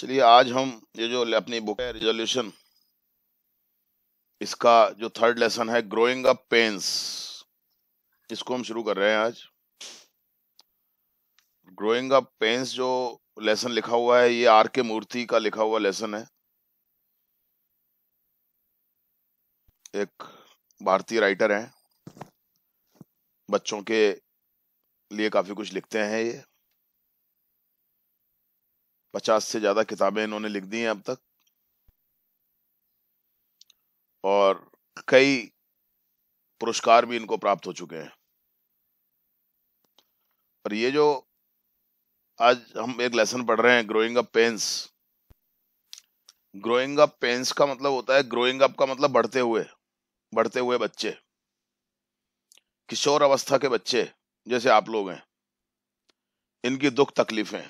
चलिए आज हम ये जो अपनी बुक है रिजोल्यूशन इसका जो थर्ड लेसन है ग्रोइंग अप पेंस इसको हम शुरू कर रहे हैं आज ग्रोइंग अप पेन्स जो लेसन लिखा हुआ है ये आर के मूर्ति का लिखा हुआ लेसन है एक भारतीय राइटर हैं बच्चों के लिए काफी कुछ लिखते हैं ये पचास से ज्यादा किताबें इन्होंने लिख दी हैं अब तक और कई पुरस्कार भी इनको प्राप्त हो चुके हैं पर ये जो आज हम एक लेसन पढ़ रहे हैं growing up pains growing up pains का मतलब होता है ग्रोइंग अप का मतलब बढ़ते हुए बढ़ते हुए बच्चे किशोर अवस्था के बच्चे जैसे आप लोग हैं इनकी दुख तकलीफें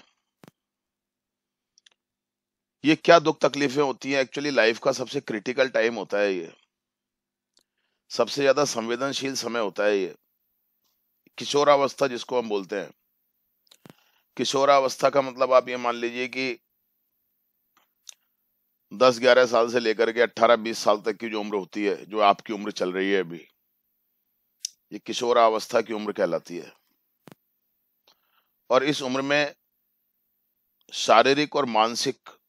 ये क्या दुख तकलीफें होती हैं एक्चुअली लाइफ का सबसे क्रिटिकल टाइम होता है ये सबसे ज्यादा संवेदनशील समय होता है ये किशोरावस्था जिसको हम बोलते हैं किशोरावस्था का मतलब आप ये मान लीजिए कि दस ग्यारह साल से लेकर के 18 बीस साल तक की जो उम्र होती है जो आपकी उम्र चल रही है अभी ये किशोरावस्था की उम्र कहलाती है और इस उम्र में शारीरिक और मानसिक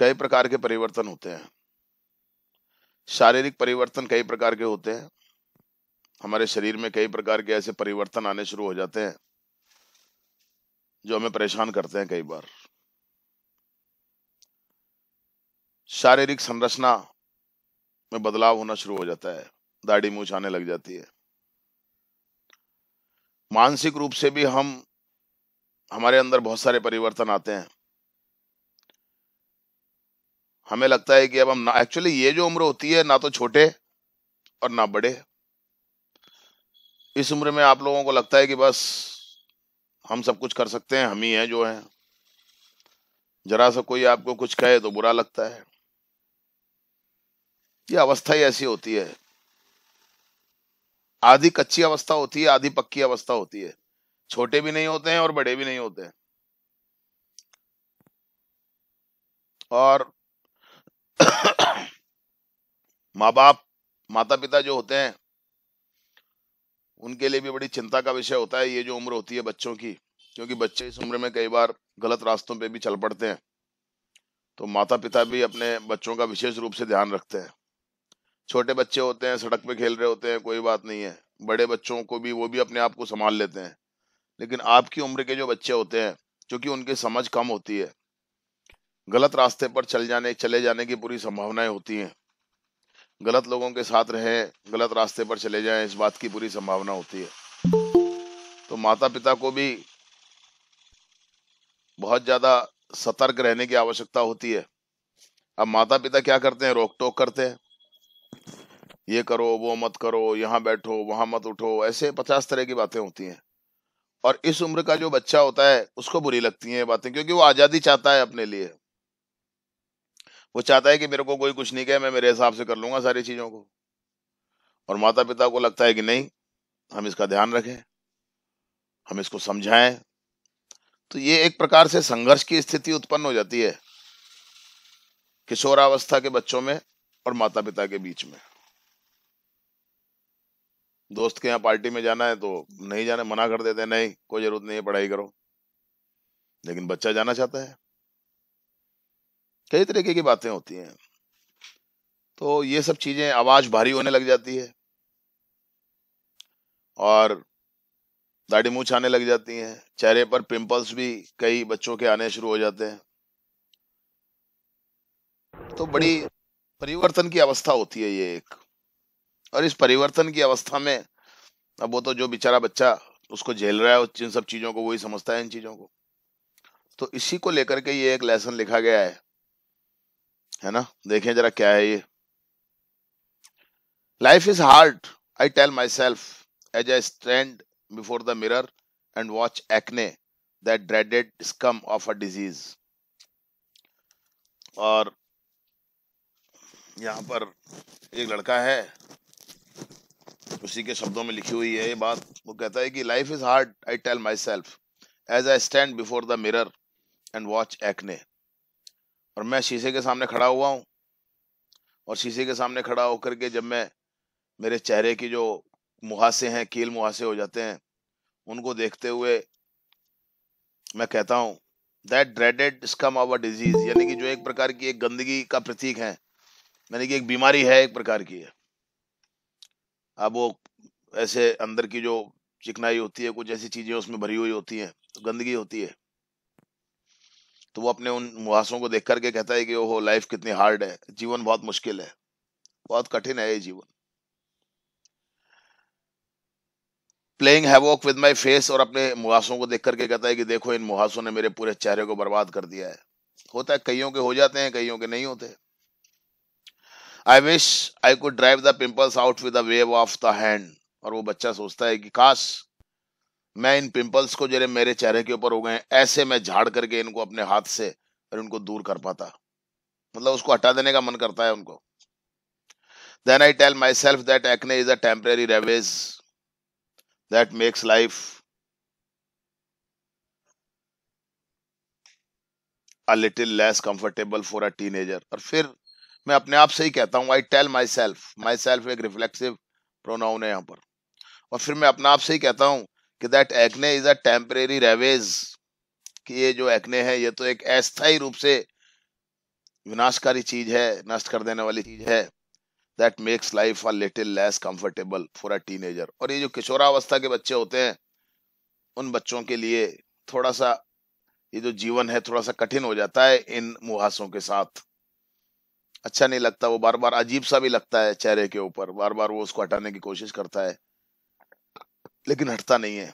कई प्रकार के परिवर्तन होते हैं शारीरिक परिवर्तन कई प्रकार के होते हैं हमारे शरीर में कई प्रकार के ऐसे परिवर्तन आने शुरू हो जाते हैं जो हमें परेशान करते हैं कई बार शारीरिक संरचना में बदलाव होना शुरू हो जाता है दाढ़ी मूछ आने लग जाती है मानसिक रूप से भी हम हमारे अंदर बहुत सारे परिवर्तन आते हैं हमें लगता है कि अब हम एक्चुअली ये जो उम्र होती है ना तो छोटे और ना बड़े इस उम्र में आप लोगों को लगता है कि बस हम सब कुछ कर सकते हैं हम ही हैं जो हैं जरा सा कोई आपको कुछ कहे तो बुरा लगता है ये अवस्था ही ऐसी होती है आधी कच्ची अवस्था होती है आधी पक्की अवस्था होती है छोटे भी नहीं होते हैं और बड़े भी नहीं होते हैं और माँ बाप माता पिता जो होते हैं उनके लिए भी बड़ी चिंता का विषय होता है ये जो उम्र होती है बच्चों की क्योंकि बच्चे इस उम्र में कई बार गलत रास्तों पे भी चल पड़ते हैं तो माता पिता भी अपने बच्चों का विशेष रूप से ध्यान रखते हैं छोटे बच्चे होते हैं सड़क पे खेल रहे होते हैं कोई बात नहीं है बड़े बच्चों को भी वो भी अपने आप को संभाल लेते हैं लेकिन आपकी उम्र के जो बच्चे होते हैं क्योंकि उनकी समझ कम होती है गलत रास्ते पर चल जाने चले जाने की पूरी संभावनाएं होती हैं गलत लोगों के साथ रहे गलत रास्ते पर चले जाए इस बात की पूरी संभावना होती है तो माता पिता को भी बहुत ज्यादा सतर्क रहने की आवश्यकता होती है अब माता पिता क्या करते हैं रोक टोक करते हैं ये करो वो मत करो यहाँ बैठो वहां मत उठो ऐसे पचास तरह की बातें होती हैं और इस उम्र का जो बच्चा होता है उसको बुरी लगती हैं ये बातें क्योंकि वो आज़ादी चाहता है अपने लिए वो चाहता है कि मेरे को कोई कुछ नहीं कहे मैं मेरे हिसाब से कर लूंगा सारी चीजों को और माता पिता को लगता है कि नहीं हम इसका ध्यान रखें हम इसको समझाएं तो ये एक प्रकार से संघर्ष की स्थिति उत्पन्न हो जाती है किशोरावस्था के बच्चों में और माता पिता के बीच में दोस्त के यहाँ पार्टी में जाना है तो नहीं जाने मना कर देते नहीं कोई जरूरत नहीं है पढ़ाई करो लेकिन बच्चा जाना चाहता है कई तरीके की बातें होती हैं तो ये सब चीजें आवाज भारी होने लग जाती है और दाढ़ी मूछ आने लग जाती हैं चेहरे पर पिंपल्स भी कई बच्चों के आने शुरू हो जाते हैं तो बड़ी परिवर्तन की अवस्था होती है ये एक और इस परिवर्तन की अवस्था में अब वो तो जो बेचारा बच्चा उसको झेल रहा है जिन सब चीजों को वही समझता है इन चीजों को तो इसी को लेकर के ये एक लेसन लिखा गया है है ना देखें जरा क्या है ये life is hard I tell myself as I stand before the mirror and watch acne that dreaded scum of a disease और यहाँ पर एक लड़का है उसी के शब्दों में लिखी हुई है ये बात वो कहता है कि life is hard I tell myself as I stand before the mirror and watch acne और मैं शीशे के सामने खड़ा हुआ हूँ और शीशे के सामने खड़ा होकर के जब मैं मेरे चेहरे की जो मुहासे हैं कील मुहासे हो जाते हैं उनको देखते हुए मैं कहता हूँ that dreaded scum our disease यानी कि जो एक प्रकार की एक गंदगी का प्रतीक है यानी कि एक बीमारी है एक प्रकार की है अब वो ऐसे अंदर की जो चिकनाई होती है कुछ ऐसी चीजें उसमें भरी हुई होती हैं तो गंदगी होती है तो वो अपने उन मुहासों को देख करके कहता है कि ओहो लाइफ कितनी हार्ड है जीवन बहुत मुश्किल है बहुत कठिन है ये जीवन playing havoc with my face और अपने मुहासों को देख करके कहता है कि देखो इन मुहासों ने मेरे पूरे चेहरे को बर्बाद कर दिया है होता है कईयों के हो जाते हैं कईयों के नहीं होते I wish I could drive the pimples out with the wave of the hand और वो बच्चा सोचता है कि काश मैं इन पिंपल्स को जरे मेरे चेहरे के ऊपर हो गए ऐसे मैं झाड़ करके इनको अपने हाथ से और इनको दूर कर पाता मतलब उसको हटा देने का मन करता है उनको then I tell myself that acne is a temporary ravage that makes life a little less comfortable for a teenager और फिर मैं अपने आप से ही कहता हूँ I tell myself myself एक रिफ्लेक्सिव प्रोनाउन है यहाँ पर और फिर मैं अपने आप से ही कहता हूँ कि that acne is a temporary ravage कि ये जो एक्ने है ये तो एक अस्थायी रूप से विनाशकारी चीज है नष्ट कर देने वाली चीज है that makes life a little less comfortable for a teenager और ये जो किशोरावस्था के बच्चे होते हैं उन बच्चों के लिए थोड़ा सा ये जो जीवन है थोड़ा सा कठिन हो जाता है इन मुहासों के साथ अच्छा नहीं लगता वो बार बार अजीब सा भी लगता है चेहरे के ऊपर बार बार वो उसको हटाने की कोशिश करता है लेकिन हटता नहीं है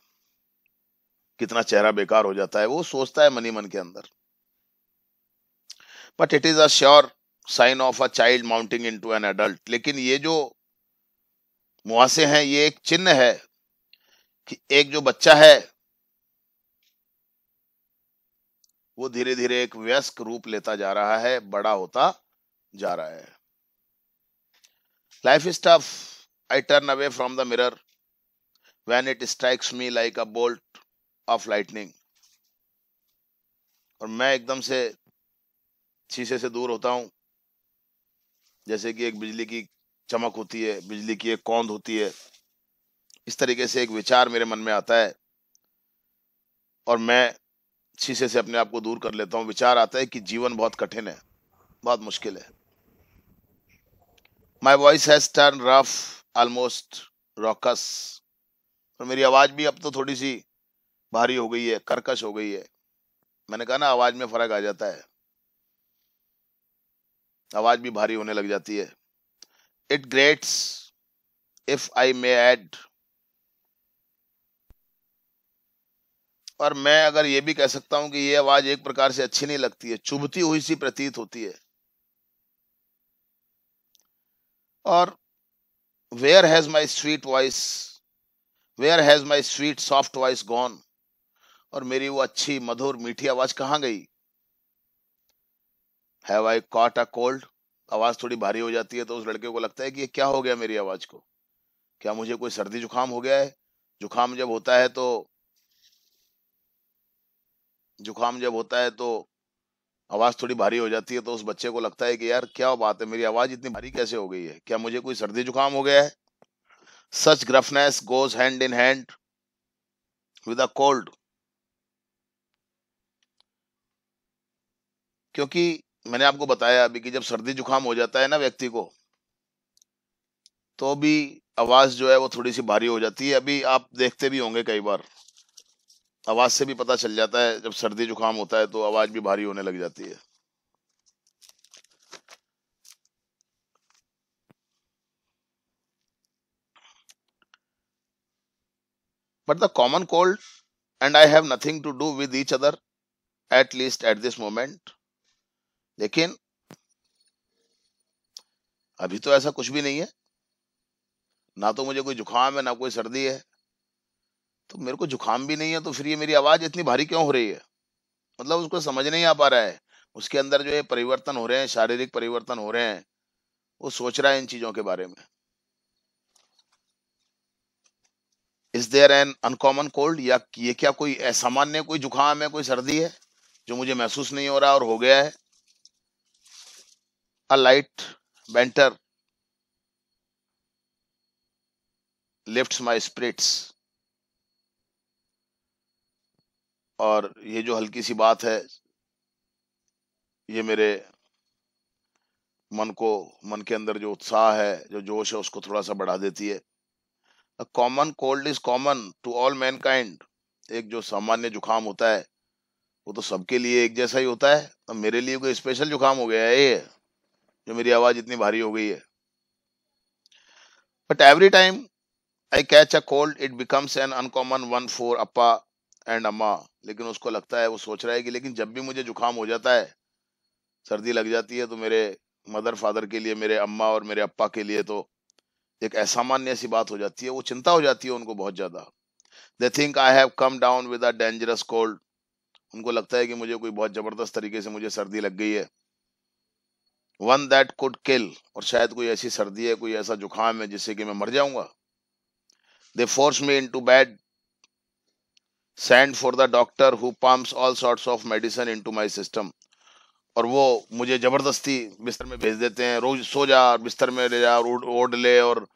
कितना चेहरा बेकार हो जाता है वो सोचता है मनी मन के अंदर but it is a sure sign of a child mounting into an adult लेकिन ये जो मुहासे हैं ये एक चिन्ह है कि एक जो बच्चा है वो धीरे धीरे एक व्यस्क रूप लेता जा रहा है बड़ा होता जा रहा है life is tough I turn away from the mirror when it strikes me like a bolt of lightning और मैं एकदम से शीशे से दूर होता हूं जैसे कि एक बिजली की चमक होती है बिजली की एक कौंद होती है इस तरीके से एक विचार मेरे मन में आता है और मैं शीशे से अपने आप को दूर कर लेता हूं विचार आता है कि जीवन बहुत कठिन है बहुत मुश्किल है my voice has turn rough almost raucous और मेरी आवाज़ भी अब तो थोड़ी सी भारी हो गई है कर्कश हो गई है मैंने कहा ना आवाज़ में फ़र्क आ जाता है आवाज़ भी भारी होने लग जाती है it grates if I may add और मैं अगर ये भी कह सकता हूं कि ये आवाज एक प्रकार से अच्छी नहीं लगती है चुभती हुई सी प्रतीत होती है और where has my sweet voice where has my sweet soft voice gone और मेरी वो अच्छी मधुर मीठी आवाज कहां गई have I caught a cold आवाज थोड़ी भारी हो जाती है तो उस लड़के को लगता है कि ये क्या हो गया मेरी आवाज को क्या मुझे कोई सर्दी जुकाम हो गया है जुकाम जब होता है तो जुकाम जब होता है तो आवाज थोड़ी भारी हो जाती है तो उस बच्चे को लगता है कि यार क्या बात है मेरी आवाज इतनी भारी कैसे हो गई है क्या मुझे कोई सर्दी जुकाम हो गया है Such gruffness goes hand in hand with a cold. क्योंकि मैंने आपको बताया अभी कि जब सर्दी जुकाम हो जाता है ना व्यक्ति को तो भी आवाज जो है वो थोड़ी सी भारी हो जाती है अभी आप देखते भी होंगे कई बार आवाज से भी पता चल जाता है जब सर्दी जुकाम होता है तो आवाज भी भारी होने लग जाती है but the common cold and I have nothing to do with each other, at least at this moment. लेकिन अभी तो ऐसा कुछ भी नहीं है ना तो मुझे कोई जुकाम है ना कोई सर्दी है तो मेरे को जुकाम भी नहीं है तो फिर ये मेरी आवाज इतनी भारी क्यों हो रही है मतलब उसको समझ नहीं आ पा रहा है उसके अंदर जो ये परिवर्तन हो रहे हैं शारीरिक परिवर्तन हो रहे हैं वो सोच रहा है इन चीजों के बारे में is there an uncommon cold या ये क्या कोई सामान्य कोई जुकाम है कोई सर्दी है जो मुझे महसूस नहीं हो रहा और हो गया है a light banter lift my spirits और ये जो हल्की सी बात है ये मेरे मन को मन के अंदर जो उत्साह है जो जोश है उसको थोड़ा सा बढ़ा देती है common cold is common to all mankind एक जो सामान्य जुकाम होता है वो तो सबके लिए एक जैसा ही होता है अब मेरे लिए कोई स्पेशल जुकाम हो गया है ये जो मेरी आवाज इतनी भारी हो गई है but every time I catch a cold it becomes an uncommon one for Appa and Amma लेकिन उसको लगता है वो सोच रहा है कि लेकिन जब भी मुझे जुकाम हो जाता है सर्दी लग जाती है तो मेरे मदर फादर के लिए मेरे अम्मा और मेरे अप्पा के लिए तो एक असामान्य सी बात हो जाती है वो चिंता हो जाती है उनको बहुत ज़्यादा they think I have come down with a dangerous cold उनको लगता है कि मुझे कोई बहुत ज़बरदस्त तरीके से मुझे सर्दी लग गई है वन दैट कुड किल और शायद कोई ऐसी सर्दी है कोई ऐसा जुकाम है जिससे कि मैं मर जाऊंगा they force me into bed send for the doctor who pumps all sorts of medicine into my system और वो मुझे ज़बरदस्ती बिस्तर में भेज देते हैं रोज सो जा बिस्तर में ले जा ओढ़ ले और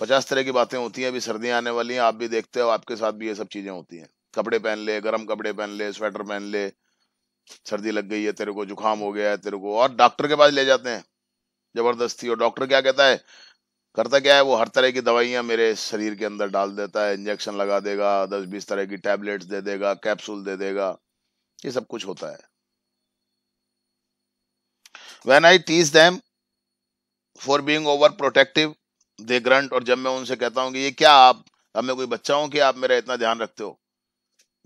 पचास तरह की बातें होती हैं अभी सर्दियाँ आने वाली हैं आप भी देखते हो आपके साथ भी ये सब चीज़ें होती हैं कपड़े पहन ले गर्म कपड़े पहन ले स्वेटर पहन ले सर्दी लग गई है तेरे को जुकाम हो गया है तेरे को और डॉक्टर के पास ले जाते हैं जबरदस्ती और डॉक्टर क्या कहता है करता क्या है वो हर तरह की दवाइयाँ मेरे शरीर के अंदर डाल देता है इंजेक्शन लगा देगा दस बीस तरह की टैबलेट्स दे देगा कैप्सूल दे देगा ये सब कुछ होता है When I tease them for being overprotective, they grunt और जब मैं उनसे कहता हूँ कि ये क्या आप अब मैं कोई बच्चा हूँ कि आप मेरा इतना ध्यान रखते हो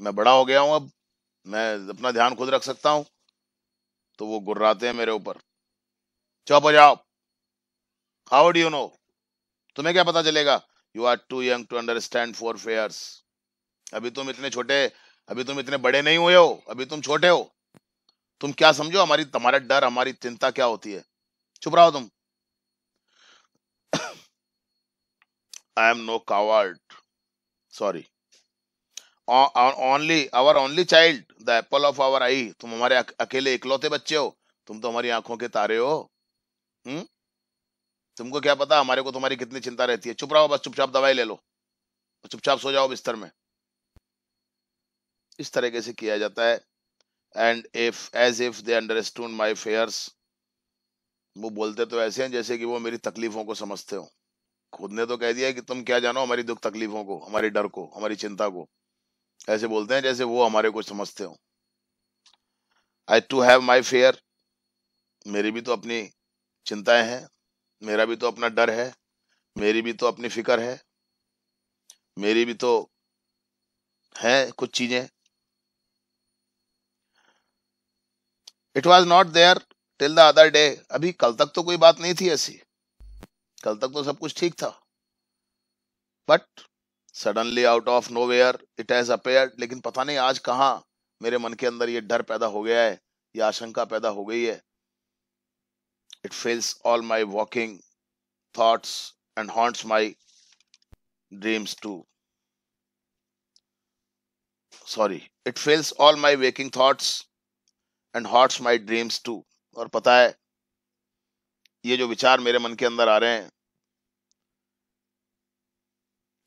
मैं बड़ा हो गया हूँ अब मैं अपना ध्यान खुद रख सकता हूँ तो वो गुर्राते हैं मेरे ऊपर चुप जाओ हाउ डू यू नो तुम्हें क्या पता चलेगा you are too young to understand for fears अभी तुम इतने छोटे अभी तुम इतने बड़े नहीं हुए हो अभी तुम छोटे हो तुम क्या समझो हमारी तुम्हारा डर हमारी चिंता क्या होती है चुप रहो तुम I am no coward sorry only our only child the apple of our eye तुम हमारे अकेले इकलौते बच्चे हो तुम तो हमारी आंखों के तारे हो हम्म तुमको क्या पता हमारे को तुम्हारी कितनी चिंता रहती है चुप रहो बस चुपचाप दवाई ले लो चुपचाप सो जाओ बिस्तर में इस तरीके से किया जाता है and if as if they understood my fears वो बोलते तो ऐसे हैं जैसे कि वो मेरी तकलीफों को समझते हो खुद ने तो कह दिया कि तुम क्या जानो हमारी दुख तकलीफों को हमारे डर को हमारी चिंता को ऐसे बोलते हैं जैसे वो हमारे को समझते हो I too have my fear मेरी भी तो अपनी चिंताएं हैं मेरा भी तो अपना डर है मेरी भी तो अपनी फिक्र है मेरी भी तो है कुछ चीजें it was not there till the other day अभी कल तक तो कोई बात नहीं थी ऐसी कल तक तो सब कुछ ठीक था but suddenly out of nowhere it has appear लेकिन पता नहीं आज कहा मेरे मन के अंदर ये डर पैदा हो गया है ये आशंका पैदा हो गई है it fills all my walking thoughts and haunts my dreams too sorry it fills all my waking thoughts and haunts my dreams too और पता है ये जो विचार मेरे मन के अंदर आ रहे हैं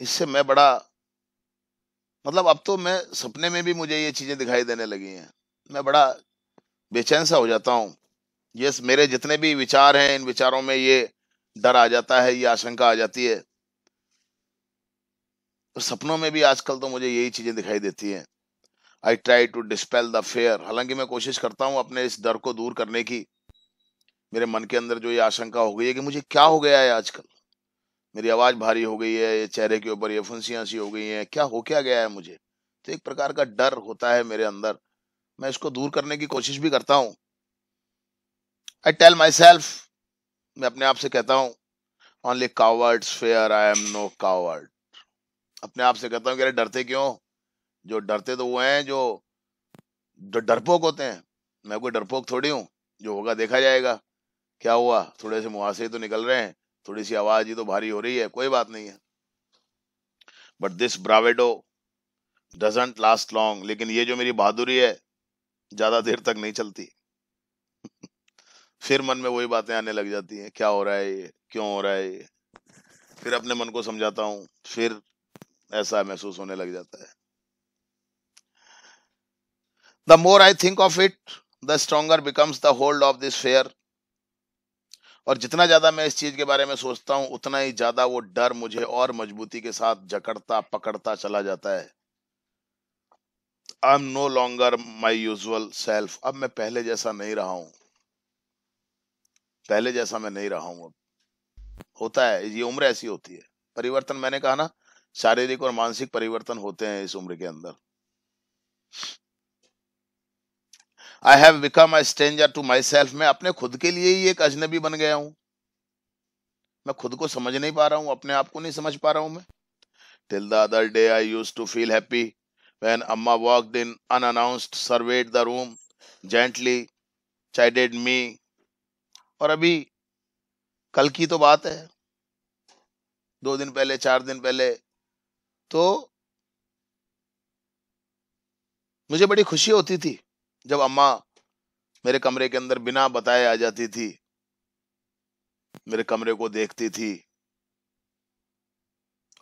इससे मैं बड़ा मतलब अब तो मैं सपने में भी मुझे ये चीज़ें दिखाई देने लगी हैं मैं बड़ा बेचैन सा हो जाता हूँ ये मेरे जितने भी विचार हैं इन विचारों में ये डर आ जाता है ये आशंका आ जाती है सपनों में भी आजकल तो मुझे यही चीज़ें दिखाई देती हैं I try to dispel the fear हालांकि मैं कोशिश करता हूँ अपने इस डर को दूर करने की मेरे मन के अंदर जो ये आशंका हो गई है कि मुझे क्या हो गया है आजकल मेरी आवाज़ भारी हो गई है ये चेहरे के ऊपर ये फुंसियां सी हो गई हैं क्या हो क्या गया है मुझे तो एक प्रकार का डर होता है मेरे अंदर मैं इसको दूर करने की कोशिश भी करता हूँ आई टेल माई सेल्फ मैं अपने आप से कहता हूँ only cowards fear I am no coward अपने आप से कहता हूँ कि अरे डरते क्यों जो डरते तो वो हैं जो जो डरपोक होते हैं मैं कोई डरपोक थोड़ी हूँ जो होगा देखा जाएगा क्या हुआ थोड़े से मुहासे तो निकल रहे हैं थोड़ी सी आवाज ही तो भारी हो रही है कोई बात नहीं है but this bravado doesn't last long लेकिन ये जो मेरी बहादुरी है ज्यादा देर तक नहीं चलती फिर मन में वही बातें आने लग जाती हैं क्या हो रहा है ये क्यों हो रहा है ये फिर अपने मन को समझाता हूँ फिर ऐसा महसूस होने लग जाता है The more I think of it, the stronger becomes the hold of this fear. और जितना ज्यादा मैं इस चीज के बारे में सोचता हूं उतना ही ज्यादा वो डर मुझे और मजबूती के साथ जकड़ता पकड़ता चला जाता है I am no longer my usual self अब मैं पहले जैसा नहीं रहा हूं पहले जैसा मैं नहीं रहा हूं अब होता है ये उम्र ऐसी होती है परिवर्तन मैंने कहा ना शारीरिक और मानसिक परिवर्तन होते हैं इस उम्र के अंदर I have become a stranger to myself मैं अपने खुद के लिए ही एक अजनबी बन गया हूं मैं खुद को समझ नहीं पा रहा हूं अपने आप को नहीं समझ पा रहा हूं मैं till the other day I used to feel happy when Amma walked unannounced served the room gently chided me और अभी कल की तो बात है दो दिन पहले चार दिन पहले तो मुझे बड़ी खुशी होती थी जब अम्मा मेरे कमरे के अंदर बिना बताए आ जाती थी मेरे कमरे को देखती थी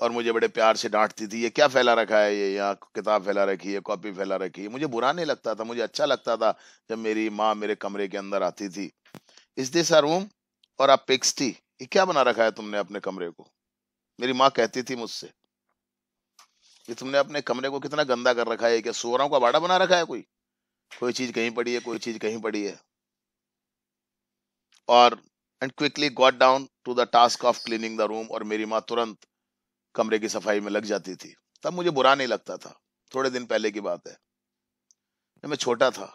और मुझे बड़े प्यार से डांटती थी ये क्या फैला रखा है ये यहाँ किताब फैला रखी है कॉपी फैला रखी है मुझे बुरा नहीं लगता था मुझे अच्छा लगता था जब मेरी माँ मेरे कमरे के अंदर आती थी इस दिस रूम और आप पिक्सटी ये क्या बना रखा है तुमने अपने कमरे को मेरी माँ कहती थी मुझसे कि तुमने अपने कमरे को कितना गंदा कर रखा है क्या सोरों का बाड़ा बना रखा है कोई कोई चीज कहीं पड़ी है कोई चीज कहीं पड़ी है और and quickly got down to the task of cleaning the room और मेरी माँ तुरंत कमरे की सफाई में लग जाती थी तब मुझे बुरा नहीं लगता था थोड़े दिन पहले की बात है मैं छोटा था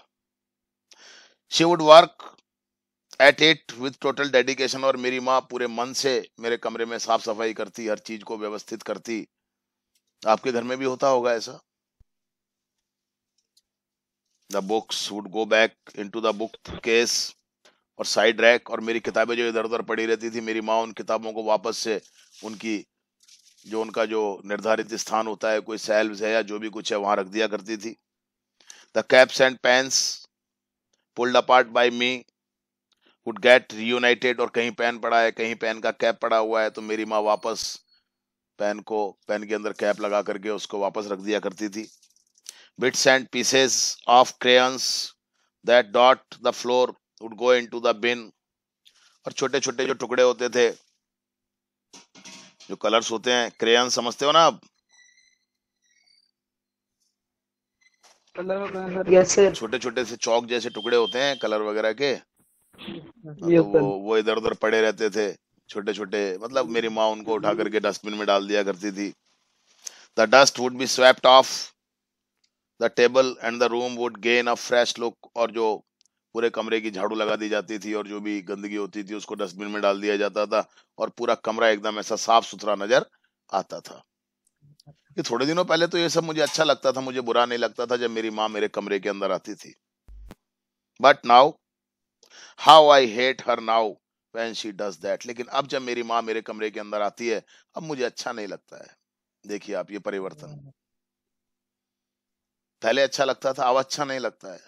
she would work at at with total dedication और मेरी माँ पूरे मन से मेरे कमरे में साफ सफाई करती हर चीज को व्यवस्थित करती आपके घर में भी होता होगा ऐसा the books would go back into the bookcase और साइड रैक और मेरी किताबें जो इधर उधर पड़ी रहती थी मेरी माँ उन किताबों को वापस से उनकी जो उनका जो निर्धारित स्थान होता है कोई सेल्व है या जो भी कुछ है वहां रख दिया करती थी the caps and pens pulled apart by me would get reunited और कहीं पेन पड़ा है कहीं पेन का कैप पड़ा हुआ है तो मेरी माँ वापस पेन को पेन के अंदर कैप लगा करके उसको वापस रख दिया करती थी bits and pieces of crayons that dot the floor would go into the bin और छोटे छोटे जो टुकड़े होते थे जो कलर्स होते हैं क्रेयन समझते हो ना आप छोटे छोटे से चौक जैसे टुकड़े होते हैं कलर वगैरह के तो वो वो इधर उधर पड़े रहते थे छोटे छोटे मतलब मेरी माँ उनको उठा करके डस्टबिन में डाल दिया करती थी the dust would be swept off the table and the room would gain a fresh look और जो पूरे कमरे की झाड़ू लगा दी जाती थी और जो भी गंदगी होती थी उसको डस्टबिन में डाल दिया जाता था और पूरा कमरा एकदम ऐसा साफ सुथरा नजर आता था कि थोड़े दिनों पहले तो ये सब मुझे अच्छा लगता था मुझे बुरा नहीं लगता था जब मेरी माँ मेरे कमरे के अंदर आती थी but now how I hate her now when she does that लेकिन अब जब मेरी माँ मेरे कमरे के अंदर आती है अब मुझे अच्छा नहीं लगता है देखिए आप ये परिवर्तन हम्म। पहले अच्छा लगता था अब अच्छा नहीं लगता है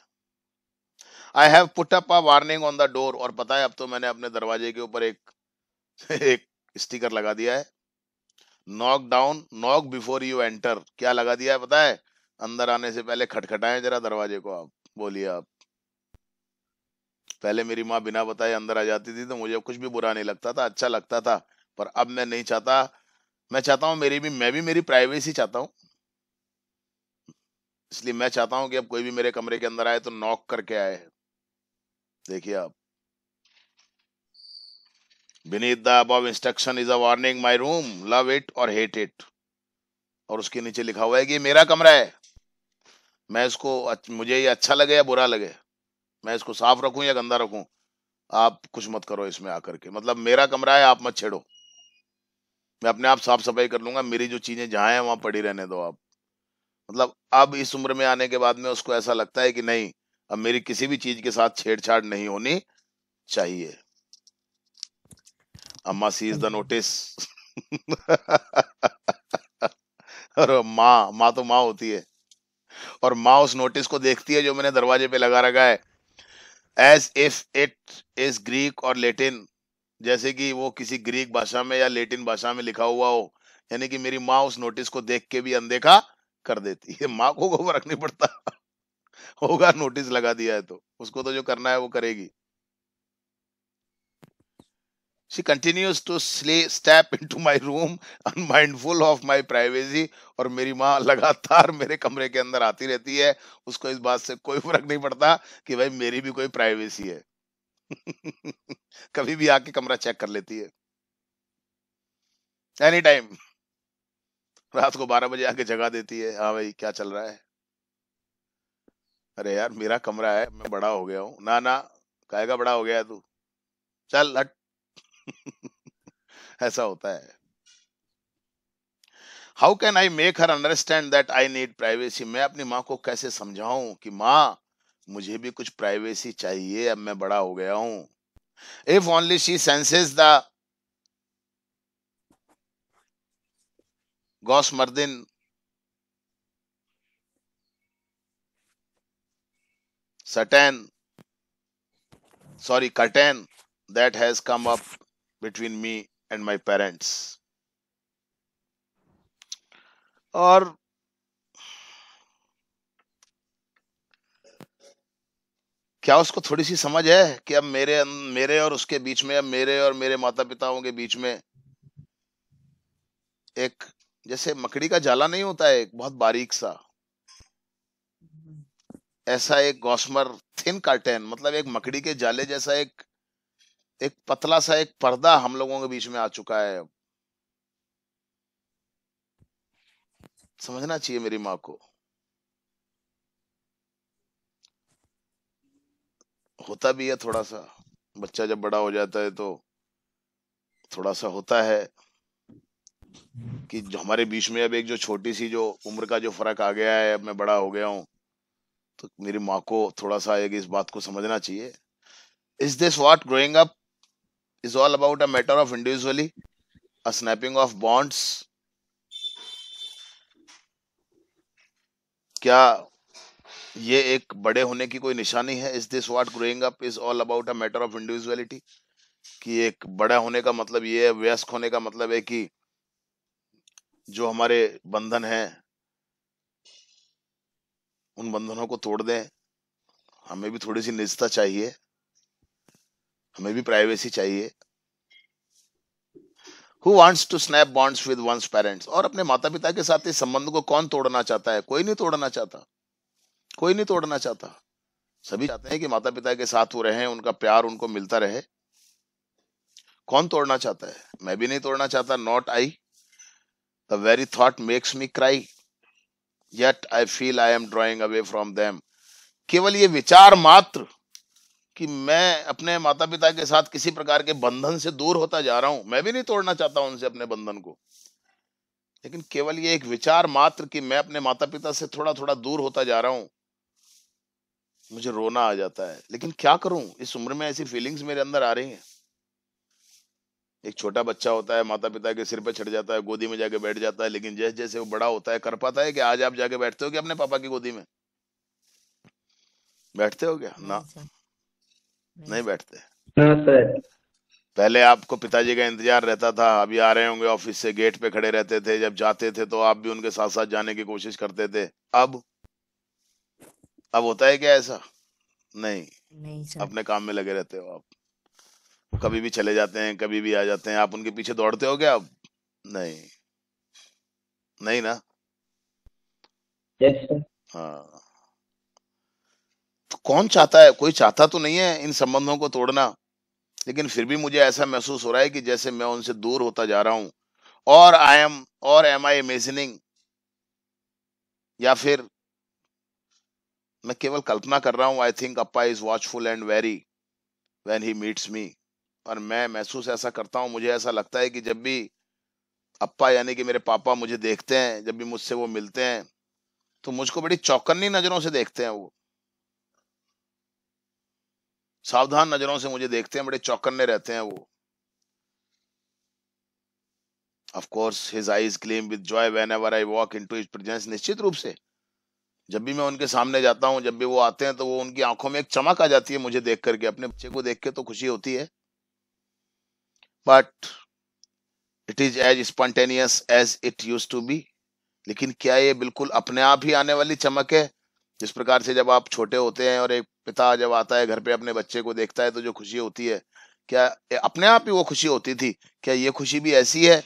I have put up a warning on the door और पता है अब तो मैंने अपने दरवाजे के ऊपर एक एक स्टिकर लगा दिया है knock down knock before you enter क्या लगा दिया है पता है अंदर आने से पहले खटखटाएं जरा दरवाजे को आप बोलिए आप पहले मेरी माँ बिना बताए अंदर आ जाती थी तो मुझे कुछ भी बुरा नहीं लगता था अच्छा लगता था पर अब मैं नहीं चाहता मैं चाहता हूँ मेरी भी मैं भी मेरी प्राइवेसी चाहता हूँ इसलिए मैं चाहता हूं कि अब कोई भी मेरे कमरे के अंदर आए तो नॉक करके आए देखिए आप beneath the above instruction is a warning my room love it or और उसके नीचे लिखा हुआ है कि मेरा कमरा है मैं इसको मुझे ये अच्छा लगे या बुरा लगे मैं इसको साफ रखूं या गंदा रखूं आप कुछ मत करो इसमें आकर के मतलब मेरा कमरा है आप मत छेड़ो मैं अपने आप साफ सफाई कर लूंगा मेरी जो चीजें जहां है वहां पड़ी रहने दो आप मतलब अब इस उम्र में आने के बाद में उसको ऐसा लगता है कि नहीं अब मेरी किसी भी चीज के साथ छेड़छाड़ नहीं होनी चाहिए अम्मा सीज द नोटिस और माँ माँ तो माँ होती है और माँ उस नोटिस को देखती है जो मैंने दरवाजे पे लगा रखा है as if it is Greek और लेटिन जैसे कि वो किसी ग्रीक भाषा में या लेटिन भाषा में लिखा हुआ हो यानी कि मेरी माँ उस नोटिस को देख के भी अनदेखा कर देती है माँ को को फर्क नहीं पड़ता होगा नोटिस लगा दिया है तो उसको तो जो करना है वो करेगी continues to slay step into my room unmindful of my privacy और मेरी माँ लगातार मेरे कमरे के अंदर आती रहती है उसको इस बात से कोई फर्क नहीं पड़ता कि भाई मेरी भी कोई प्राइवेसी है कभी भी आके कमरा चेक कर लेती है एनी टाइम रात को बारह बजे आके जगा देती है हाँ भाई क्या चल रहा है अरे यार मेरा कमरा है मैं बड़ा हो गया हूँ ना ना कायगा बड़ा हो गया तू चल हट ऐसा होता है how can I make her understand that I need privacy मैं अपनी माँ को कैसे समझाऊं कि माँ मुझे भी कुछ प्राइवेसी चाहिए अब मैं बड़ा हो गया हूं if only she senses the gossamer thin curtain sorry curtain that has come up between me and my parents और क्या उसको थोड़ी सी समझ है कि अब मेरे अं, मेरे और उसके बीच में अब मेरे और मेरे माता पिताओं के बीच में एक जैसे मकड़ी का जाला नहीं होता है बहुत बारीक सा ऐसा एक गौसमर थिन कार्टेन मतलब एक मकड़ी के जाले जैसा एक एक पतला सा एक पर्दा हम लोगों के बीच में आ चुका है समझना चाहिए मेरी माँ को होता भी है थोड़ा सा बच्चा जब बड़ा हो जाता है तो थोड़ा सा होता है कि जो हमारे बीच में अब एक जो छोटी सी जो उम्र का जो फर्क आ गया है अब मैं बड़ा हो गया हूँ तो मेरी माँ को थोड़ा सा एक इस बात को समझना चाहिए is this what growing up is all about a matter of individually a snapping of bonds क्या ये एक बड़े होने की कोई निशानी है is this what growing up is all about a matter of individuality कि एक बड़ा होने का मतलब ये है व्यस्क होने का मतलब है कि जो हमारे बंधन हैं उन बंधनों को तोड़ दें हमें भी थोड़ी सी निजता चाहिए हमें भी प्राइवेसी चाहिए who wants to snap bonds with one's parents और अपने माता पिता के साथ इस संबंध को कौन तोड़ना चाहता है कोई नहीं तोड़ना चाहता कोई नहीं तोड़ना चाहता सभी चाहते हैं कि माता पिता के साथ वो रहे उनका प्यार उनको मिलता रहे कौन तोड़ना चाहता है मैं भी नहीं तोड़ना चाहता not I The very thought makes me cry. Yet I feel I am drawing away from them. केवल ये विचार मात्र कि मैं अपने माता पिता के साथ किसी प्रकार के बंधन से दूर होता जा रहा हूं मैं भी नहीं तोड़ना चाहता उनसे अपने बंधन को लेकिन केवल ये एक विचार मात्र कि मैं अपने माता पिता से थोड़ा थोड़ा दूर होता जा रहा हूं मुझे रोना आ जाता है लेकिन क्या करूं इस उम्र में ऐसी फीलिंग्स मेरे अंदर आ रही हैं एक छोटा बच्चा होता है माता पिता के सिर पर चढ़ जाता है गोदी में जाके बैठ जाता है लेकिन जैसे जैसे वो बड़ा होता है कर पाता है कि आज आप जाके बैठते हो क्या अपने पापा की गोदी में बैठते हो क्या ना नहीं बैठते हाँ पहले आपको पिताजी का इंतजार रहता था अभी आ रहे होंगे ऑफिस से गेट पे खड़े रहते थे जब जाते थे तो आप भी उनके साथ साथ जाने की कोशिश करते थे अब अब होता है क्या ऐसा नहीं, नहीं अपने काम में लगे रहते हो आप कभी भी चले जाते हैं कभी भी आ जाते हैं आप उनके पीछे दौड़ते हो क्या नहीं नहीं ना हाँ तो कौन चाहता है कोई चाहता तो नहीं है इन संबंधों को तोड़ना लेकिन फिर भी मुझे ऐसा महसूस हो रहा है कि जैसे मैं उनसे दूर होता जा रहा हूं और आई एम और एम आई अमेजनिंग या फिर मैं केवल कल्पना कर रहा हूं I think Appa is watchful and very when he meets me और मैं महसूस ऐसा करता हूँ मुझे ऐसा लगता है कि जब भी अप्पा यानी कि मेरे पापा मुझे देखते हैं जब भी मुझसे वो मिलते हैं तो मुझको बड़ी चौकन्नी नजरों से देखते हैं वो सावधान नजरों से मुझे देखते हैं बड़े चौकन्ने रहते हैं वो of course his eyes gleam with joy whenever I walk into his presence निश्चित रूप से जब भी मैं उनके सामने जाता हूँ जब भी वो आते हैं तो वो उनकी आंखों में एक चमक आ जाती है मुझे देख करके अपने बच्चे को देख के तो खुशी होती है but it is as spontaneous as it used to be लेकिन क्या ये बिल्कुल अपने आप ही आने वाली चमक है जिस प्रकार से जब आप छोटे होते हैं और एक पिता जब आता है घर पे अपने बच्चे को देखता है तो जो खुशी होती है क्या अपने आप ही वो खुशी होती थी क्या ये खुशी भी ऐसी है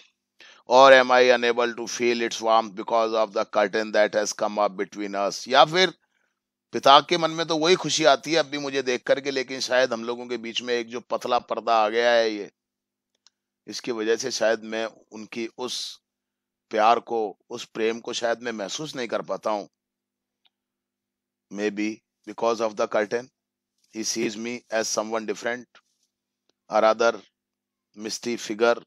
और am I unable to feel its warm because of the curtain that has come up between us या फिर पिता के मन में तो वही खुशी आती है अब भी मुझे देख करके लेकिन शायद हम लोगों के बीच में एक जो पतला पर्दा आ गया है ये इसकी वजह से शायद मैं उनकी उस प्यार को उस प्रेम को शायद मैं महसूस नहीं कर पाता हूं maybe because of the curtain he sees me as someone different or other misty figure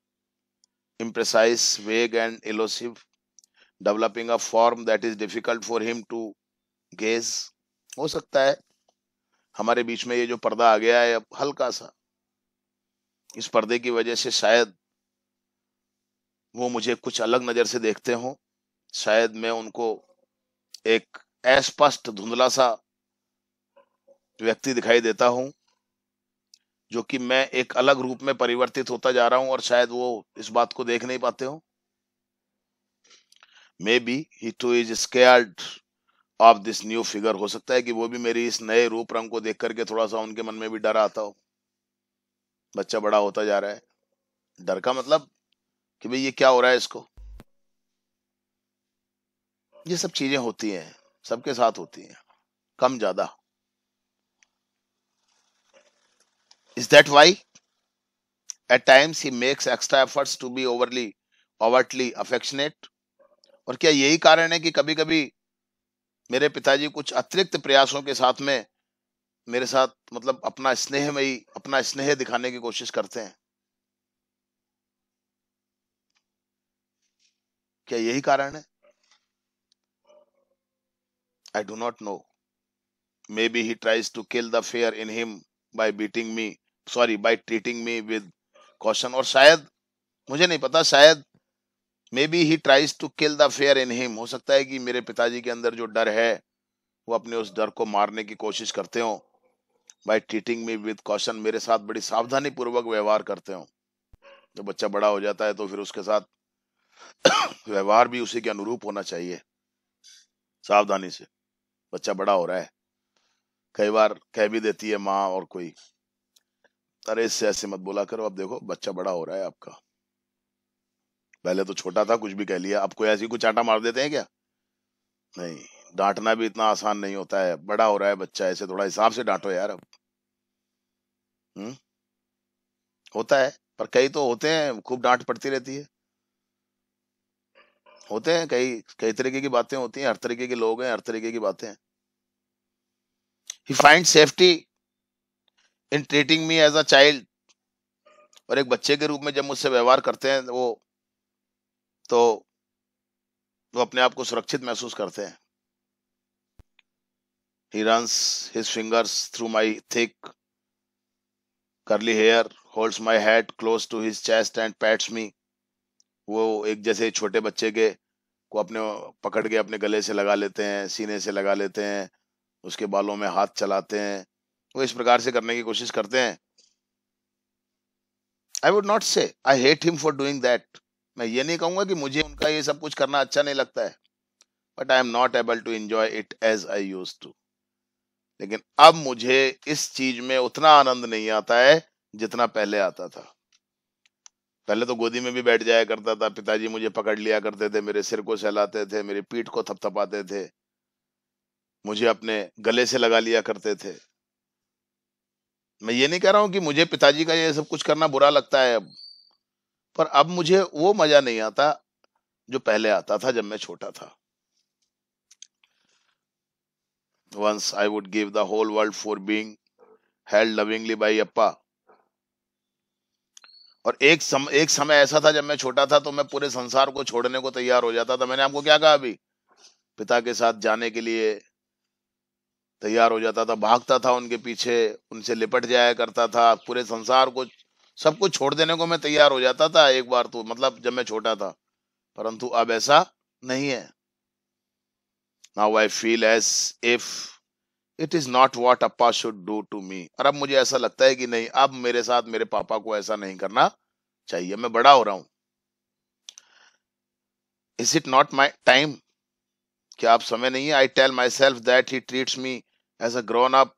imprecise vague and elusive developing a form that is difficult for him to gauge हो सकता है हमारे बीच में ये जो पर्दा आ गया है अब हल्का सा इस पर्दे की वजह से शायद वो मुझे कुछ अलग नजर से देखते हों शायद मैं उनको एक अस्पष्ट धुंधला सा व्यक्ति दिखाई देता हूं जो कि मैं एक अलग रूप में परिवर्तित होता जा रहा हूं और शायद वो इस बात को देख नहीं पाते हो maybe he too is scared of this new figure हो सकता है कि वो भी मेरी इस नए रूप रंग को देख करके थोड़ा सा उनके मन में भी डर आता हो बच्चा बड़ा होता जा रहा है डर का मतलब कि भाई ये क्या हो रहा है इसको ये सब चीजें होती हैं सबके साथ होती हैं कम ज्यादा is that why at times he makes extra efforts to be overly overtly affectionate और क्या यही कारण है कि कभी कभी मेरे पिताजी कुछ अतिरिक्त प्रयासों के साथ में मेरे साथ मतलब अपना स्नेहमयी अपना स्नेह दिखाने की कोशिश करते हैं क्या यही कारण है I do not know maybe he tries to kill the fear in him by beating me sorry by treating me with caution और शायद मुझे नहीं पता शायद maybe he tries to kill the fear in him हो सकता है कि मेरे पिताजी के अंदर जो डर है वो अपने उस डर को मारने की कोशिश करते हो by treating me with caution मेरे साथ बड़ी सावधानी पूर्वक व्यवहार करते हो जब बच्चा बड़ा हो जाता है तो फिर उसके साथ व्यवहार भी उसी के अनुरूप होना चाहिए सावधानी से बच्चा बड़ा हो रहा है कई बार कह भी देती है माँ और कोई अरे इससे ऐसे मत बोला करो अब देखो बच्चा बड़ा हो रहा है आपका पहले तो छोटा था कुछ भी कह लिया अब कोई ऐसी कुछ आटा मार देते हैं क्या नहीं डांटना भी इतना आसान नहीं होता है बड़ा हो रहा है बच्चा ऐसे थोड़ा हिसाब से डांटो यार अब हम्म होता है पर कई तो होते हैं खूब डांट पड़ती रहती है होते हैं कई कई तरीके की बातें होती हैं हर तरीके के लोग हैं हर तरीके की बातें हैं he find safety in treating me as a child और एक बच्चे के रूप में जब मुझसे व्यवहार करते हैं वो तो वो अपने आप को सुरक्षित महसूस करते हैं He runs his fingers through my thick, curly hair, holds my head close to his chest and pats me. वो एक जैसे छोटे बच्चे के को अपने पकड़ के अपने गले से लगा लेते हैं सीने से लगा लेते हैं उसके बालों में हाथ चलाते हैं वो इस प्रकार से करने की कोशिश करते हैं आई would not say I hate him for doing that मैं ये नहीं कहूंगा कि मुझे उनका ये सब कुछ करना अच्छा नहीं लगता है but I am not able to enjoy it as I used to लेकिन अब मुझे इस चीज में उतना आनंद नहीं आता है जितना पहले आता था पहले तो गोदी में भी बैठ जाया करता था पिताजी मुझे पकड़ लिया करते थे मेरे सिर को सहलाते थे मेरी पीठ को थपथपाते थे मुझे अपने गले से लगा लिया करते थे मैं ये नहीं कह रहा हूं कि मुझे पिताजी का ये सब कुछ करना बुरा लगता है अब पर अब मुझे वो मजा नहीं आता जो पहले आता था जब मैं छोटा था Once I would give the whole world for being held lovingly by Appa. और एक सम एक समय ऐसा था जब मैं छोटा था तो मैं पूरे संसार को छोड़ने को तैयार हो जाता था मैंने आपको क्या कहा अभी पिता के साथ जाने के लिए तैयार हो जाता था भागता था उनके पीछे उनसे लिपट जाया करता था पूरे संसार को सब कुछ छोड़ देने को मैं तैयार हो जाता था एक बार तो मतलब जब मैं छोटा था परंतु अब ऐसा नहीं है now I feel as if it is not what Appa should do to me और अब मुझे ऐसा लगता है कि नहीं अब मेरे साथ मेरे पापा को ऐसा नहीं करना चाहिए मैं बड़ा हो रहा हूं is it not my time क्या आप समय नहीं है I tell myself that he treats me as a grown up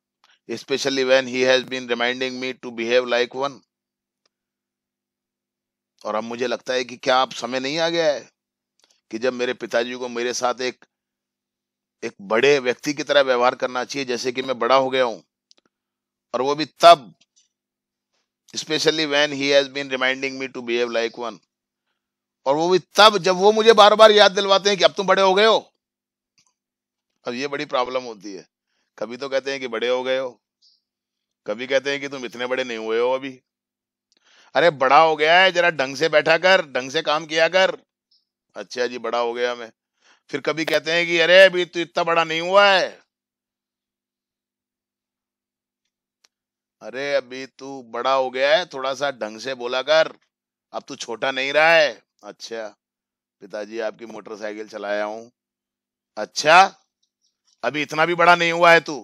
specially when he has been reminding me to behave like one और अब मुझे लगता है कि क्या आप समय नहीं आ गया है कि जब मेरे पिताजी को मेरे साथ एक एक बड़े व्यक्ति की तरह व्यवहार करना चाहिए जैसे कि मैं बड़ा हो गया हूं और वो भी तब specially when he has been reminding me to behave like one और वो भी तब जब वो मुझे बार बार याद दिलवाते हैं कि अब तुम बड़े हो गए हो अब ये बड़ी प्रॉब्लम होती है कभी तो कहते हैं कि बड़े हो गए हो कभी कहते हैं कि तुम इतने बड़े नहीं हुए हो अभी अरे बड़ा हो गया है जरा ढंग से बैठा कर ढंग से काम किया कर अच्छा जी बड़ा हो गया मैं फिर कभी कहते हैं कि अरे अभी तो इतना बड़ा नहीं हुआ है अरे अभी तू बड़ा हो गया है थोड़ा सा ढंग से बोला कर अब तू छोटा नहीं रहा है अच्छा पिताजी आपकी मोटरसाइकिल चलाया हूं अच्छा अभी इतना भी बड़ा नहीं हुआ है तू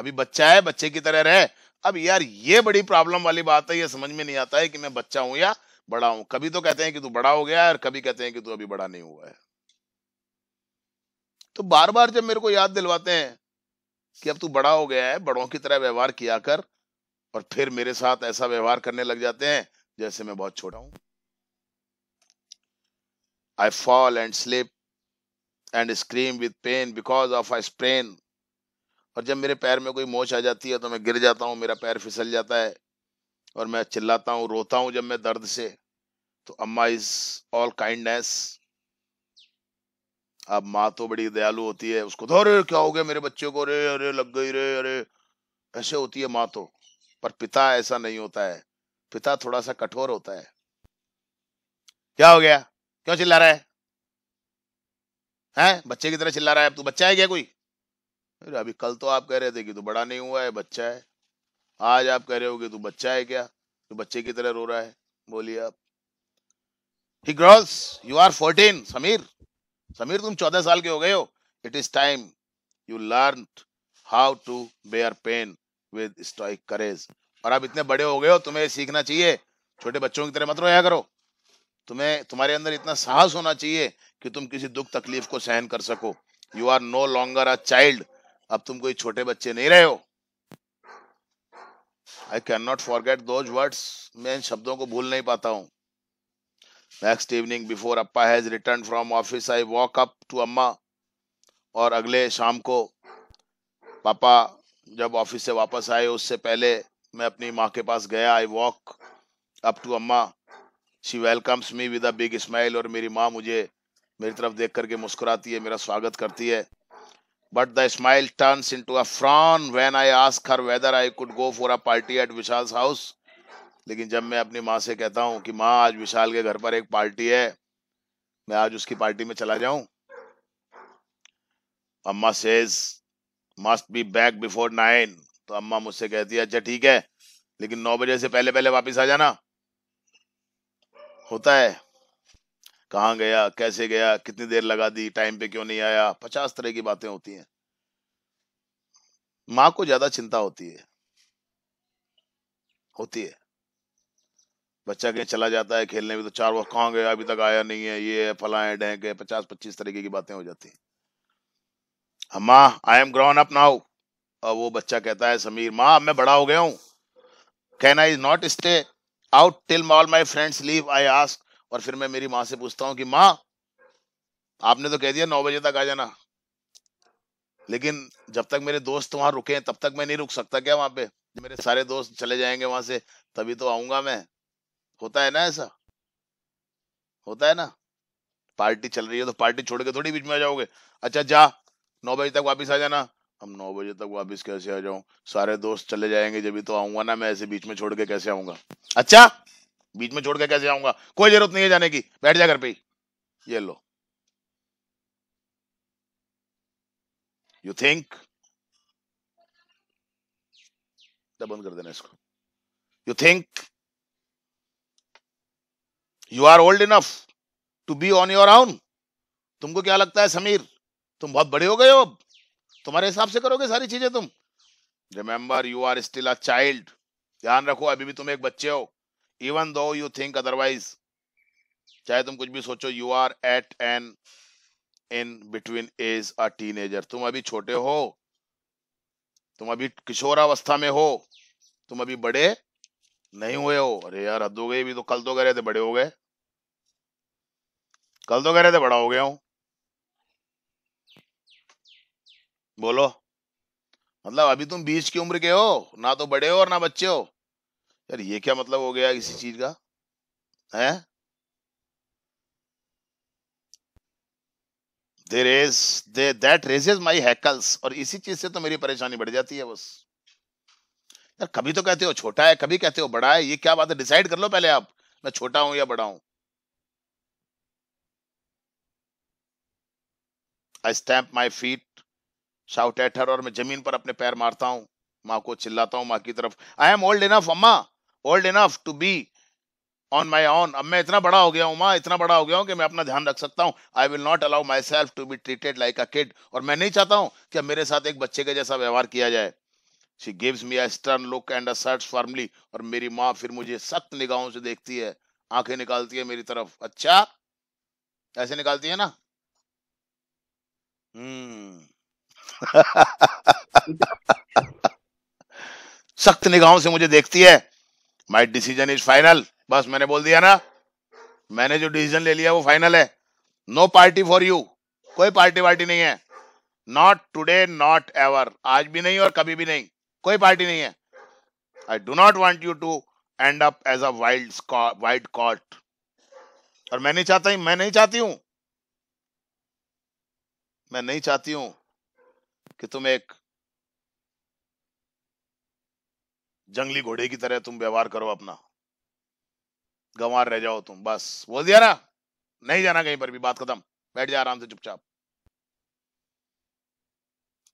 अभी बच्चा है बच्चे की तरह रहे अब यार ये बड़ी प्रॉब्लम वाली बात है ये समझ में नहीं आता है कि मैं बच्चा हूं या बड़ा हूं कभी तो कहते हैं कि तू बड़ा हो गया है और कभी कहते हैं कि तू अभी बड़ा नहीं हुआ है तो बार बार जब मेरे को याद दिलवाते हैं कि अब तू बड़ा हो गया है बड़ों की तरह व्यवहार किया कर और फिर मेरे साथ ऐसा व्यवहार करने लग जाते हैं जैसे मैं बहुत छोटा हूं I fall and slip and scream with pain because of I sprain और जब मेरे पैर में कोई मोच आ जाती है तो मैं गिर जाता हूँ मेरा पैर फिसल जाता है और मैं चिल्लाता हूँ रोता हूँ जब मैं दर्द से तो अम्मा इज ऑल काइंडनेस अब माँ तो बड़ी दयालु होती है उसको तो अरे क्या हो गया मेरे बच्चे को अरे अरे लग गई रे अरे ऐसे होती है माँ तो पर पिता ऐसा नहीं होता है पिता थोड़ा सा कठोर होता है क्या हो गया क्यों चिल्ला रहा है हैं बच्चे की तरह चिल्ला रहा है अब तू बच्चा है क्या कोई अरे अभी कल तो आप कह रहे थे कि तू बड़ा नहीं हुआ है बच्चा है आज आप कह रहे हो कि तू बच्चा है क्या तू बच्चे की तरह रो रहा है बोलिए आप he growls you are fourteen Sameer Sameer तुम चौदह साल के हो गए हो it is time you learn how to bear pain with stoic courage और आप इतने बड़े हो गए हो तुम्हें सीखना चाहिए छोटे बच्चों की तरह मत रोया करो तुम्हें तुम्हारे अंदर इतना साहस होना चाहिए कि तुम किसी दुख तकलीफ को सहन कर सको you are no longer a child अब तुम कोई छोटे बच्चे नहीं रहे हो I can not forget those words मैं इन शब्दों को भूल नहीं पाता हूँ next evening before Appa has return from office I walk up to Amma और अगले शाम को पापा जब ऑफिस से वापस आए उससे पहले मैं अपनी माँ के पास गया I walk up to Amma she welcomes me with a big smile और मेरी माँ मुझे मेरी तरफ देख करके मुस्कुराती है मेरा स्वागत करती है but the smile turns into a frown when I ask her whether I could go for a party at Vishal house लेकिन जब मैं अपनी माँ से कहता हूँ कि माँ आज विशाल के घर पर एक पार्टी है मैं आज उसकी पार्टी में चला जाऊं Amma says must be back before nine तो अम्मा मुझसे कहती है अच्छा ठीक है लेकिन नौ बजे से पहले पहले वापस आ जाना होता है कहाँ गया कैसे गया कितनी देर लगा दी टाइम पे क्यों नहीं आया पचास तरह की बातें होती हैं माँ को ज्यादा चिंता होती है होती है बच्चा कहीं चला जाता है खेलने में तो चार वक्त कहाँ गया अभी तक आया नहीं है ये है फला है पचास पच्चीस तरीके की बातें हो जाती हैं माँ I am grown up now और वो बच्चा कहता है समीर माँ मैं बड़ा हो गया हूँ can I not stay out till all my friends leave I ask और फिर मैं मेरी माँ से पूछता हूँ कि माँ आपने तो कह दिया नौ बजे तक आ जाना लेकिन जब तक मेरे दोस्त वहां रुके हैं तब तक मैं नहीं रुक सकता क्या वहां पे मेरे सारे दोस्त चले जाएंगे वहां से तभी तो आऊंगा मैं होता है ना ऐसा होता है ना पार्टी चल रही है तो पार्टी छोड़ के थोड़ी बीच में आ जाओगे अच्छा जा नौ बजे तक वापिस आ जाना हम नौ बजे तक वापिस कैसे आ जाऊं सारे दोस्त चले जाएंगे जब तो आऊंगा ना मैं ऐसे बीच में छोड़ के कैसे आऊंगा अच्छा बीच में छोड़ के कैसे आऊंगा कोई जरूरत नहीं है जाने की बैठ जा घर पे ये लो यू थिंक बंद कर देना इसको you think you are old enough to be on your own तुमको क्या लगता है समीर तुम बहुत बड़े हो गए हो अब तुम्हारे हिसाब से करोगे सारी चीजें तुम remember you are still a child ध्यान रखो अभी भी तुम एक बच्चे हो even though you think otherwise चाहे तुम कुछ भी सोचो you are at an in between age a एजर तुम अभी छोटे हो तुम अभी किशोरावस्था में हो तुम अभी बड़े नहीं हुए हो अरे यार हद हो गई भी तो कल तो कह रहे थे बड़े हो गए कल तो कह रहे थे बड़ा हो गया हूं बोलो मतलब अभी तुम बीच की उम्र के हो ना तो बड़े हो और ना बच्चे हो यार ये क्या मतलब हो गया किसी चीज का है rage is they that raises my hackles और इसी चीज से तो मेरी परेशानी बढ़ जाती है बस यार कभी तो कहते हो छोटा है कभी कहते हो बड़ा है ये क्या बात है डिसाइड कर लो पहले आप मैं छोटा हूं या बड़ा हूं I stamp my feet shout at her और मैं जमीन पर अपने पैर मारता हूँ माँ को चिल्लाता हूँ माँ की तरफ आई एम ओल्ड इनफ अम्मा old enough to be on my own अब मैं इतना बड़ा हो गया हूँ माँ इतना बड़ा हो गया हूँ कि मैं अपना ध्यान रख सकता हूँ I will not allow myself to be treated like a kid और मैं नहीं चाहता हूँ कि मेरे साथ एक बच्चे का जैसा व्यवहार किया जाए she gives me a stern look and art formally और मेरी माँ फिर मुझे सख्त निगाहों से देखती है आंखें निकालती है मेरी तरफ अच्छा ऐसे निकालती है ना हम्म। सख्त निगाहों से मुझे देखती है माई डिसीजन इज फाइनल बस मैंने बोल दिया ना मैंने जो डिसीजन ले लिया वो फाइनल है नो पार्टी फॉर यू कोई पार्टी वार्टी नहीं है नॉट टूडे नॉट एवर आज भी नहीं और कभी भी नहीं कोई पार्टी नहीं है I do not want you to end up as a wild wild cat और मैं नहीं चाहता मैं नहीं चाहती हूं मैं नहीं चाहती हूं कि तुम एक जंगली घोड़े की तरह तुम व्यवहार करो अपना गंवार रह जाओ तुम बस बोल दिया ना नहीं जाना कहीं पर भी बात खत्म बैठ जा आराम से चुपचाप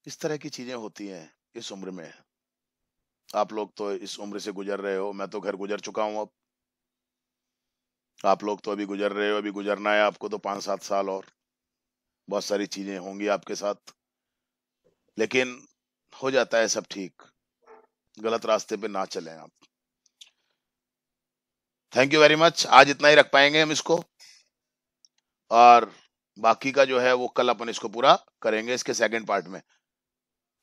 इस तरह की चीजें होती हैं इस उम्र में आप लोग तो इस उम्र से गुजर रहे हो मैं तो घर गुजर चुका हूं अब आप लोग तो अभी गुजर रहे हो अभी गुजरना है आपको तो पांच सात साल और बहुत सारी चीजें होंगी आपके साथ लेकिन हो जाता है सब ठीक गलत रास्ते पे ना चलें आप थैंक यू वेरी मच आज इतना ही रख पाएंगे हम इसको और बाकी का जो है वो कल अपन इसको पूरा करेंगे इसके सेकंड पार्ट में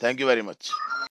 थैंक यू वेरी मच